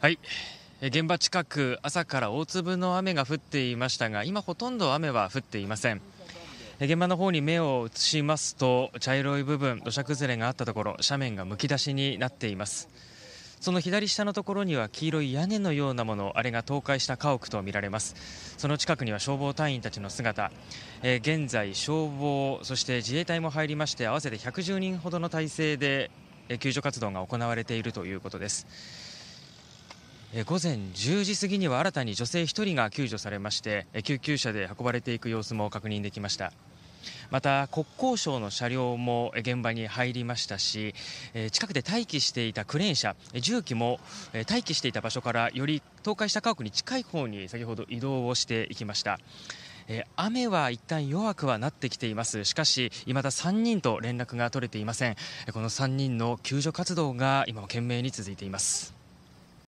はい現場近く朝から大粒の雨が降っていましたが今ほとんど雨は降っていません現場の方に目を移しますと茶色い部分土砂崩れがあったところ斜面がむき出しになっていますその左下のところには黄色い屋根のようなものあれが倒壊した家屋とみられますその近くには消防隊員たちの姿、えー、現在消防そして自衛隊も入りまして合わせて110人ほどの体制で救助活動が行われているということです午前10時過ぎには新たに女性1人が救助されまして救急車で運ばれていく様子も確認できましたまた国交省の車両も現場に入りましたし近くで待機していたクレーン車重機も待機していた場所からより倒壊した家屋に近い方に先ほど移動をしていきました雨は一旦弱くはなってきていますしかしいまだ3人と連絡が取れていませんこの3人の救助活動が今も懸命に続いています